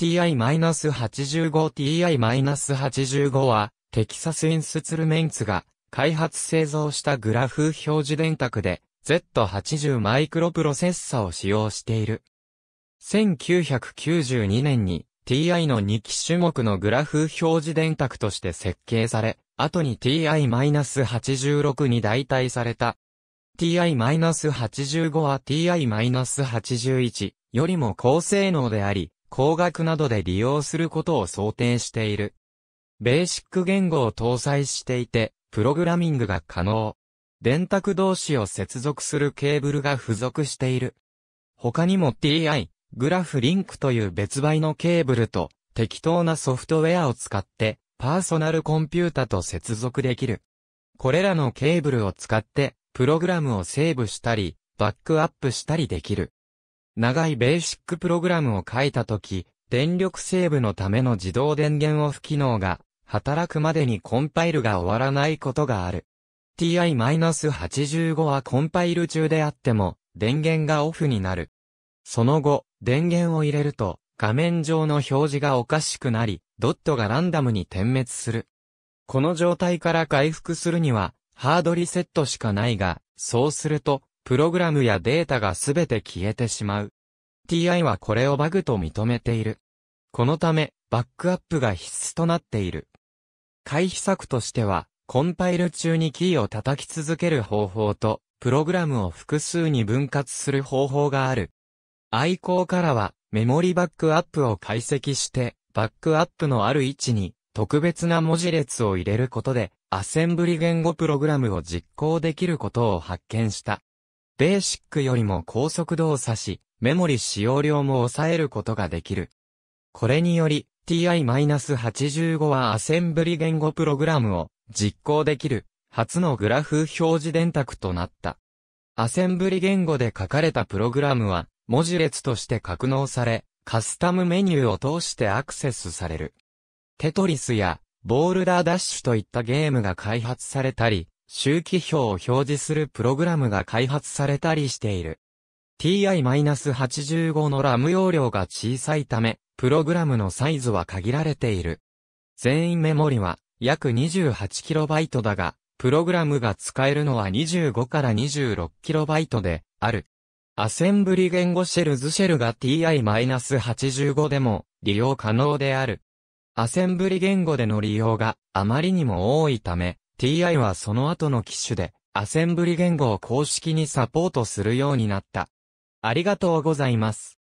TI-85TI-85 は、テキサスインスツルメンツが開発製造したグラフ表示電卓で Z80 マイクロプロセッサを使用している。1992年に TI の2機種目のグラフ表示電卓として設計され、後に TI-86 に代替された。TI-85 は TI-81 よりも高性能であり、工学などで利用することを想定している。ベーシック言語を搭載していて、プログラミングが可能。電卓同士を接続するケーブルが付属している。他にも TI、グラフリンクという別売のケーブルと適当なソフトウェアを使ってパーソナルコンピュータと接続できる。これらのケーブルを使ってプログラムをセーブしたり、バックアップしたりできる。長いベーシックプログラムを書いたとき、電力セーブのための自動電源オフ機能が、働くまでにコンパイルが終わらないことがある。ti-85 はコンパイル中であっても、電源がオフになる。その後、電源を入れると、画面上の表示がおかしくなり、ドットがランダムに点滅する。この状態から回復するには、ハードリセットしかないが、そうすると、プログラムやデータがすべて消えてしまう。TI はこれをバグと認めている。このため、バックアップが必須となっている。回避策としては、コンパイル中にキーを叩き続ける方法と、プログラムを複数に分割する方法がある。コ好からは、メモリバックアップを解析して、バックアップのある位置に、特別な文字列を入れることで、アセンブリ言語プログラムを実行できることを発見した。ベーシックよりも高速動作し、メモリ使用量も抑えることができる。これにより、TI-85 はアセンブリ言語プログラムを実行できる初のグラフ表示電卓となった。アセンブリ言語で書かれたプログラムは文字列として格納され、カスタムメニューを通してアクセスされる。テトリスやボールダーダッシュといったゲームが開発されたり、周期表を表示するプログラムが開発されたりしている。ti-85 のラム容量が小さいため、プログラムのサイズは限られている。全員メモリは約 28KB だが、プログラムが使えるのは25から 26KB である。アセンブリ言語シェルズシェルが ti-85 でも利用可能である。アセンブリ言語での利用があまりにも多いため、TI はその後の機種で、アセンブリ言語を公式にサポートするようになった。ありがとうございます。